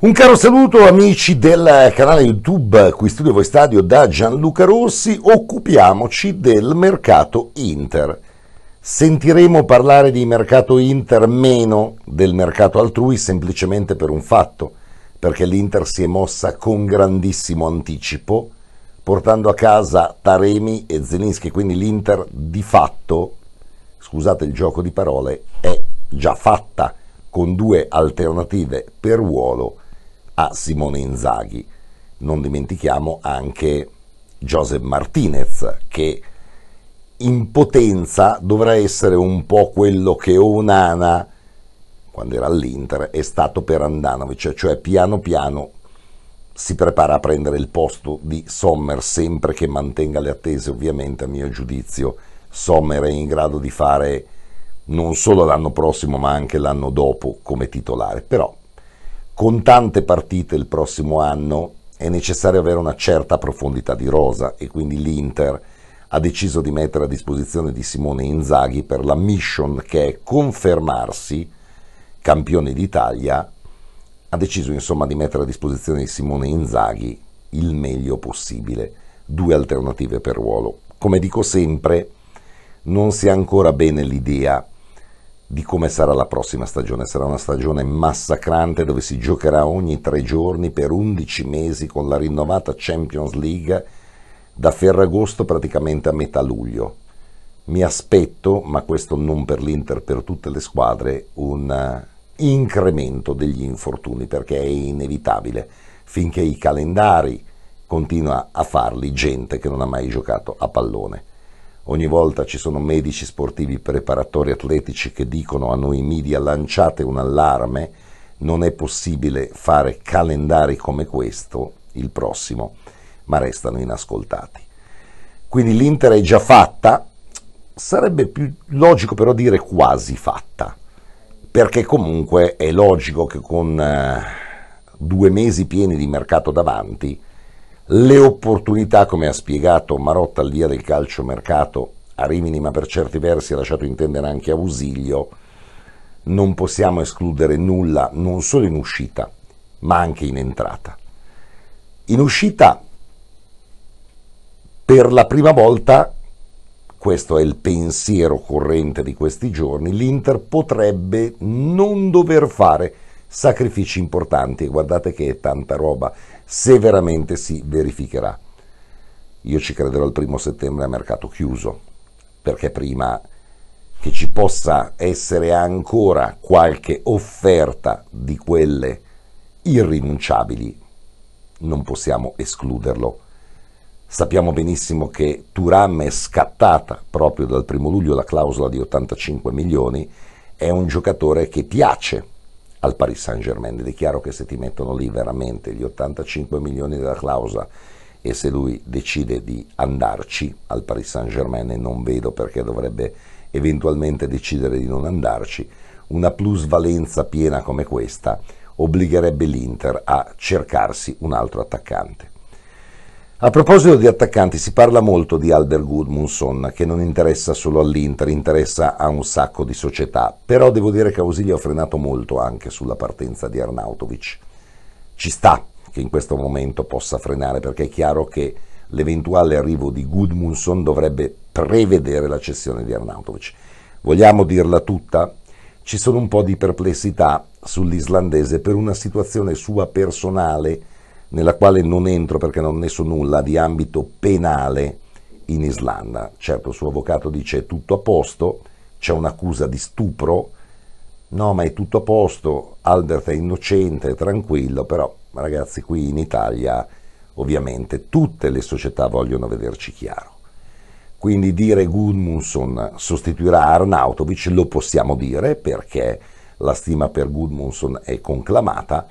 Un caro saluto amici del canale YouTube, qui Studio Voi Stadio da Gianluca Rossi, occupiamoci del mercato Inter. Sentiremo parlare di mercato Inter meno del mercato altrui semplicemente per un fatto, perché l'Inter si è mossa con grandissimo anticipo, portando a casa Taremi e Zelinski, quindi l'Inter di fatto, scusate il gioco di parole, è già fatta con due alternative per ruolo a Simone Inzaghi. Non dimentichiamo anche Joseph Martinez che in potenza dovrà essere un po' quello che Onana, quando era all'Inter, è stato per Andanovic, cioè piano piano si prepara a prendere il posto di Sommer, sempre che mantenga le attese, ovviamente a mio giudizio. Sommer è in grado di fare non solo l'anno prossimo ma anche l'anno dopo come titolare, però con tante partite il prossimo anno è necessario avere una certa profondità di rosa e quindi l'Inter ha deciso di mettere a disposizione di Simone Inzaghi per la mission che è confermarsi campione d'Italia, ha deciso insomma di mettere a disposizione di Simone Inzaghi il meglio possibile, due alternative per ruolo. Come dico sempre, non si ha ancora bene l'idea di come sarà la prossima stagione. Sarà una stagione massacrante dove si giocherà ogni tre giorni per 11 mesi con la rinnovata Champions League da Ferragosto praticamente a metà luglio. Mi aspetto, ma questo non per l'Inter, per tutte le squadre, un eh, incremento degli infortuni perché è inevitabile finché i calendari continua a farli gente che non ha mai giocato a pallone. Ogni volta ci sono medici sportivi preparatori atletici che dicono a noi media lanciate un allarme, non è possibile fare calendari come questo, il prossimo, ma restano inascoltati. Quindi l'Inter è già fatta, sarebbe più logico però dire quasi fatta, perché comunque è logico che con eh, due mesi pieni di mercato davanti, le opportunità, come ha spiegato Marotta al via del calciomercato a Rimini, ma per certi versi ha lasciato intendere anche a Ausilio, non possiamo escludere nulla non solo in uscita, ma anche in entrata. In uscita, per la prima volta, questo è il pensiero corrente di questi giorni, l'Inter potrebbe non dover fare sacrifici importanti. Guardate che è tanta roba se veramente si verificherà. Io ci crederò il primo settembre a mercato chiuso, perché prima che ci possa essere ancora qualche offerta di quelle irrinunciabili, non possiamo escluderlo. Sappiamo benissimo che Turam è scattata proprio dal primo luglio la clausola di 85 milioni, è un giocatore che piace al Paris Saint Germain ed è chiaro che se ti mettono lì veramente gli 85 milioni della clausa e se lui decide di andarci al Paris Saint Germain e non vedo perché dovrebbe eventualmente decidere di non andarci, una plusvalenza piena come questa obbligherebbe l'Inter a cercarsi un altro attaccante. A proposito di attaccanti, si parla molto di Albert Gudmundsson, che non interessa solo all'Inter, interessa a un sacco di società, però devo dire che Ausilio ha frenato molto anche sulla partenza di Arnautovic. Ci sta che in questo momento possa frenare, perché è chiaro che l'eventuale arrivo di Gudmundsson dovrebbe prevedere la cessione di Arnautovic. Vogliamo dirla tutta? Ci sono un po' di perplessità sull'islandese per una situazione sua personale, nella quale non entro perché non ne so nulla, di ambito penale in Islanda. Certo, il suo avvocato dice è tutto a posto, c'è un'accusa di stupro, no ma è tutto a posto, Albert è innocente, è tranquillo, però ragazzi qui in Italia ovviamente tutte le società vogliono vederci chiaro. Quindi dire Gudmundsson sostituirà Arnautovic lo possiamo dire perché la stima per Gudmundsson è conclamata,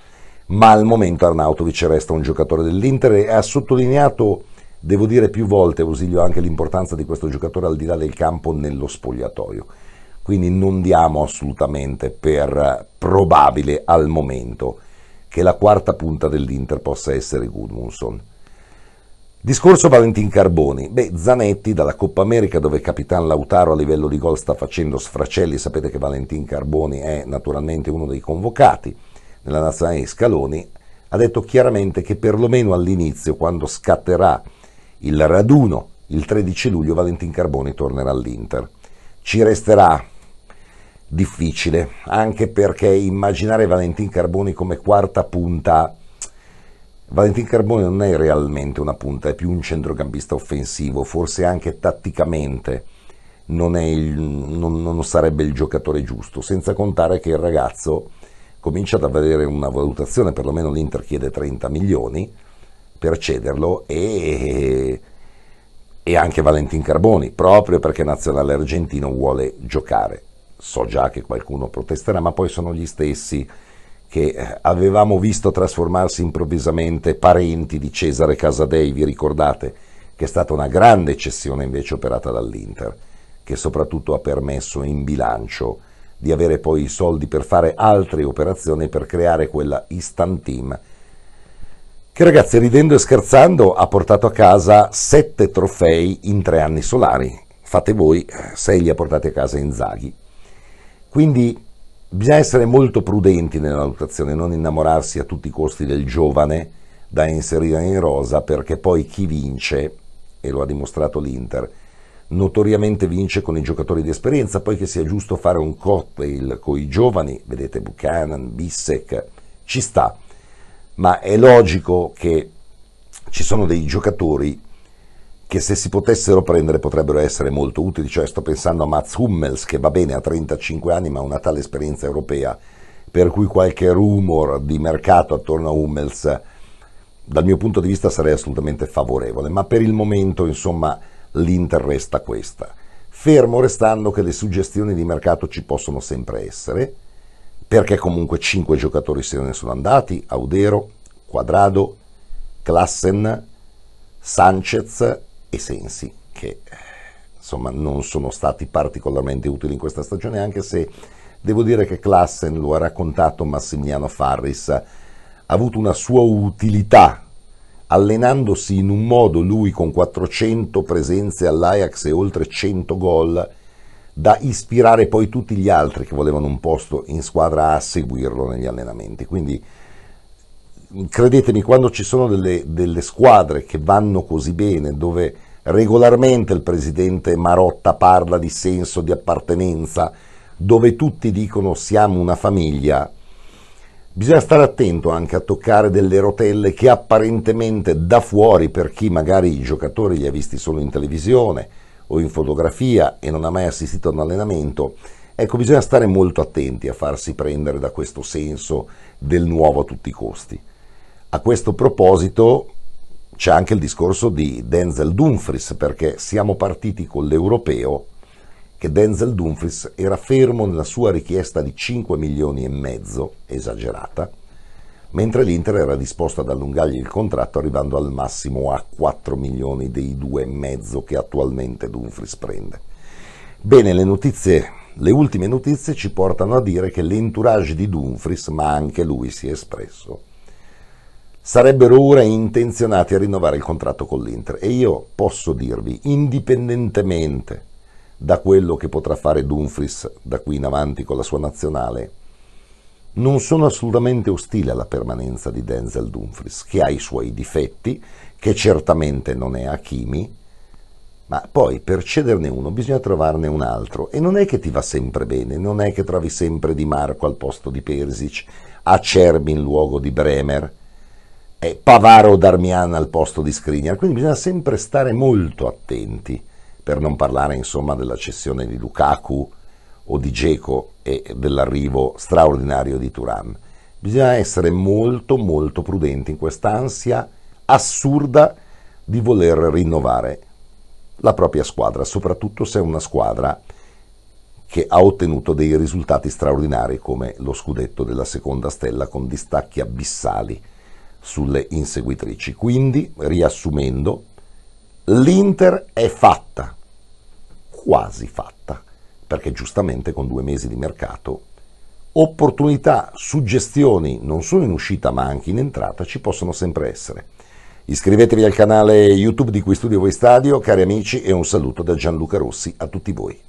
ma al momento Arnautovic resta un giocatore dell'Inter e ha sottolineato, devo dire più volte, Ausilio, anche l'importanza di questo giocatore al di là del campo nello spogliatoio. Quindi non diamo assolutamente per probabile al momento che la quarta punta dell'Inter possa essere Gudmundsson. Discorso Valentin Carboni. Beh, Zanetti dalla Coppa America dove Capitan Lautaro a livello di gol sta facendo sfracelli, sapete che Valentin Carboni è naturalmente uno dei convocati nella nazionale di Scaloni, ha detto chiaramente che perlomeno all'inizio, quando scatterà il raduno il 13 luglio, Valentin Carboni tornerà all'Inter. Ci resterà difficile, anche perché immaginare Valentin Carboni come quarta punta. Valentin Carboni non è realmente una punta, è più un centrocampista offensivo, forse anche tatticamente non, il, non, non sarebbe il giocatore giusto, senza contare che il ragazzo comincia ad avere una valutazione, perlomeno l'Inter chiede 30 milioni per cederlo e, e anche Valentin Carboni, proprio perché Nazionale Argentino vuole giocare. So già che qualcuno protesterà, ma poi sono gli stessi che eh, avevamo visto trasformarsi improvvisamente parenti di Cesare Casadei, vi ricordate, che è stata una grande cessione invece operata dall'Inter, che soprattutto ha permesso in bilancio di avere poi i soldi per fare altre operazioni, per creare quella Instant Team, che ragazzi, ridendo e scherzando, ha portato a casa 7 trofei in 3 anni solari. Fate voi, 6 li ha portati a casa in zaghi Quindi bisogna essere molto prudenti nella valutazione, non innamorarsi a tutti i costi del giovane da inserire in rosa, perché poi chi vince, e lo ha dimostrato l'Inter, notoriamente vince con i giocatori di esperienza, poi che sia giusto fare un cocktail con i giovani, vedete Buchanan, Bissek, ci sta, ma è logico che ci sono dei giocatori che se si potessero prendere potrebbero essere molto utili, cioè sto pensando a Mats Hummels che va bene a 35 anni ma ha una tale esperienza europea per cui qualche rumor di mercato attorno a Hummels dal mio punto di vista sarei assolutamente favorevole, ma per il momento insomma l'Inter resta questa. Fermo restando che le suggestioni di mercato ci possono sempre essere, perché comunque 5 giocatori se ne sono andati, Audero, Quadrado, Klassen, Sanchez e Sensi, che insomma non sono stati particolarmente utili in questa stagione, anche se devo dire che Klassen, lo ha raccontato Massimiliano Farris, ha avuto una sua utilità allenandosi in un modo lui con 400 presenze all'Ajax e oltre 100 gol, da ispirare poi tutti gli altri che volevano un posto in squadra a seguirlo negli allenamenti. Quindi credetemi, quando ci sono delle, delle squadre che vanno così bene, dove regolarmente il presidente Marotta parla di senso di appartenenza, dove tutti dicono siamo una famiglia, Bisogna stare attento anche a toccare delle rotelle che apparentemente da fuori, per chi magari i giocatori li ha visti solo in televisione o in fotografia e non ha mai assistito a un allenamento, ecco bisogna stare molto attenti a farsi prendere da questo senso del nuovo a tutti i costi. A questo proposito c'è anche il discorso di Denzel Dumfries perché siamo partiti con l'europeo che Denzel Dumfries era fermo nella sua richiesta di 5 milioni e mezzo, esagerata, mentre l'Inter era disposto ad allungargli il contratto arrivando al massimo a 4 milioni dei 2,5 che attualmente Dumfries prende. Bene, le notizie, le ultime notizie ci portano a dire che l'entourage di Dumfries, ma anche lui si è espresso, sarebbero ora intenzionati a rinnovare il contratto con l'Inter e io posso dirvi, indipendentemente da quello che potrà fare Dumfries da qui in avanti con la sua nazionale, non sono assolutamente ostile alla permanenza di Denzel Dumfries, che ha i suoi difetti, che certamente non è Hakimi, ma poi per cederne uno bisogna trovarne un altro e non è che ti va sempre bene, non è che trovi sempre Di Marco al posto di Persic, Acerbi in luogo di Bremer, Pavaro Darmian al posto di Skriniar, quindi bisogna sempre stare molto attenti per non parlare insomma della cessione di Lukaku o di Geco e dell'arrivo straordinario di Turan. Bisogna essere molto molto prudenti in quest'ansia assurda di voler rinnovare la propria squadra, soprattutto se è una squadra che ha ottenuto dei risultati straordinari come lo scudetto della seconda stella con distacchi abissali sulle inseguitrici. Quindi, riassumendo, L'Inter è fatta, quasi fatta, perché giustamente con due mesi di mercato opportunità, suggestioni, non solo in uscita ma anche in entrata, ci possono sempre essere. Iscrivetevi al canale YouTube di cui studio voi stadio, cari amici, e un saluto da Gianluca Rossi a tutti voi.